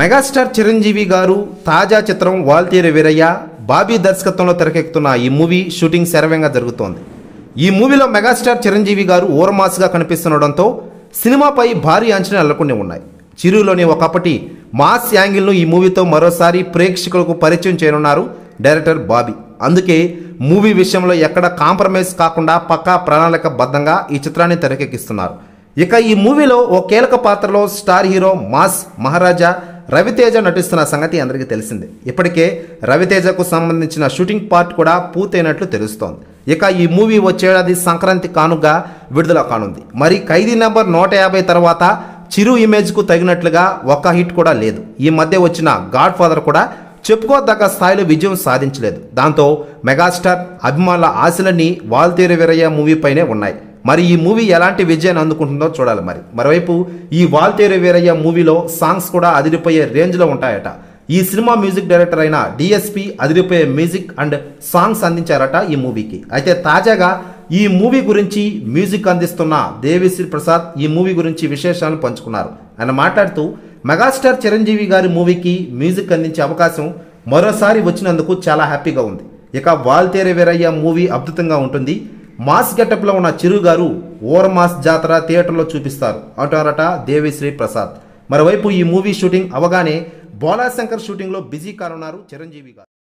megastar Chiranjeevi గారు తాజా చిత్రం వాల్తీరి వీరయ్య బాబీ దర్శకత్వంలో తెరకెక్కుతున్న ఈ మూవీ షూటింగ్ శరవేగంగా జరుగుతోంది ఈ మూవీలో మెగాస్టార్ చిరంజీవి గారు గా కనిపిస్తుండడంతో సినిమాపై భారీ అంచనా నెలకొని ఉన్నాయి చిరులోని ఒకప్పటి మాస్ యాంగిల్ను ఈ మూవీతో మరోసారి ప్రేక్షకులకు పరిచయం చేయనున్నారు డైరెక్టర్ బాబీ అందుకే మూవీ విషయంలో ఎక్కడ కాంప్రమైజ్ కాకుండా పక్కా ప్రణాళిక బద్ధంగా ఈ చిత్రాన్ని తెరకెక్కిస్తున్నారు ఇక ఈ మూవీలో ఓ కీలక పాత్రలో star hero mass Maharaja Ravi Teja నటిస్తున్న సంగతి అందరికీ తెలిసిందే ఇప్పటికే రవితేజకు సంబంధించిన షూటింగ్ పార్ట్ కూడా పూర్తయినట్లు తెలుస్తోంది ఇక ఈ మూవీ వచ్చేడాది సంక్రాంతి కానుగా విడుదల కానుంది మరి ఖైదీ నెంబర్ నూట యాభై తర్వాత చిరు ఇమేజ్కు తగినట్లుగా ఒక్క హిట్ కూడా లేదు ఈ మధ్య వచ్చిన గాడ్ ఫాదర్ కూడా చెప్పుకోదగ్గ స్థాయిలో విజయం సాధించలేదు దాంతో మెగాస్టార్ అభిమానుల ఆశలన్నీ వాల్తీరు మూవీ మూవీపైనే ఉన్నాయి మరి ఈ మూవీ ఎలాంటి విజయాన్ని అందుకుంటుందో చూడాలి మరి మరోవైపు ఈ వాల్తేరు వీరయ్య మూవీలో సాంగ్స్ కూడా అదిరిపోయే రేంజ్లో ఉంటాయట ఈ సినిమా మ్యూజిక్ డైరెక్టర్ అయిన డిఎస్పి అదిరిపోయే మ్యూజిక్ అండ్ సాంగ్స్ అందించారట ఈ మూవీకి అయితే తాజాగా ఈ మూవీ గురించి మ్యూజిక్ అందిస్తున్న దేవిశ్రీ ప్రసాద్ ఈ మూవీ గురించి విశేషాలు పంచుకున్నారు ఆయన మాట్లాడుతూ మెగాస్టార్ చిరంజీవి గారి మూవీకి మ్యూజిక్ అందించే అవకాశం మరోసారి వచ్చినందుకు చాలా హ్యాపీగా ఉంది ఇక వాల్తేరే వీరయ్య మూవీ అద్భుతంగా ఉంటుంది మాస్ గెటప్లో ఉన్న చిరు గారు ఓర్ మాస్ జాతర థియేటర్లో చూపిస్తారు అంటారట దేవిశ్రీ ప్రసాద్ మరోవైపు ఈ మూవీ షూటింగ్ అవగానే బోలాశంకర్ షూటింగ్లో బిజీ కానున్నారు చిరంజీవి గారు